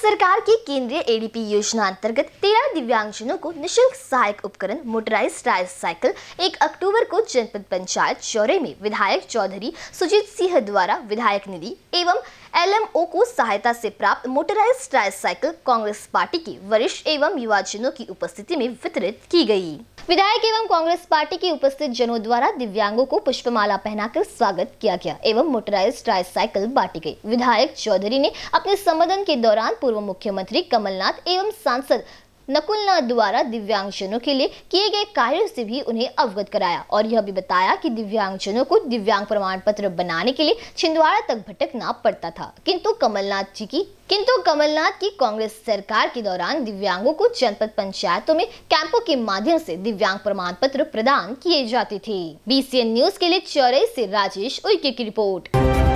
सरकार की केंद्रीय एडीपी योजना अंतर्गत तेरह दिव्यांगजनों को निशुल्क सहायक उपकरण मोटराइज साइकिल एक अक्टूबर को जनपद पंचायत चौरे में विधायक चौधरी सुजीत सिंह द्वारा विधायक निधि एवं एलएमओ को सहायता से प्राप्त मोटराइज साइकिल कांग्रेस पार्टी के वरिष्ठ एवं युवाजनों की उपस्थिति में वितरित की गयी विधायक एवं कांग्रेस पार्टी के उपस्थित जनों द्वारा दिव्यांगों को पुष्पमाला पहनाकर स्वागत किया गया एवं मोटराइज साइकिल बांटी गई विधायक चौधरी ने अपने संबोधन के दौरान पूर्व मुख्यमंत्री कमलनाथ एवं सांसद नकुलनाथ द्वारा दिव्यांगजनों के लिए किए गए कार्यों से भी उन्हें अवगत कराया और यह भी बताया कि दिव्यांगजनों को दिव्यांग प्रमाण पत्र बनाने के लिए छिंदवाड़ा तक भटकना पड़ता था किंतु कमलनाथ जी की किंतु कमलनाथ की कांग्रेस सरकार के दौरान दिव्यांगों को जनपद पंचायतों में कैंपों के माध्यम से दिव्यांग प्रमाण पत्र प्रदान किए जाते थे बी न्यूज के लिए चौरई से राजेश उइके की रिपोर्ट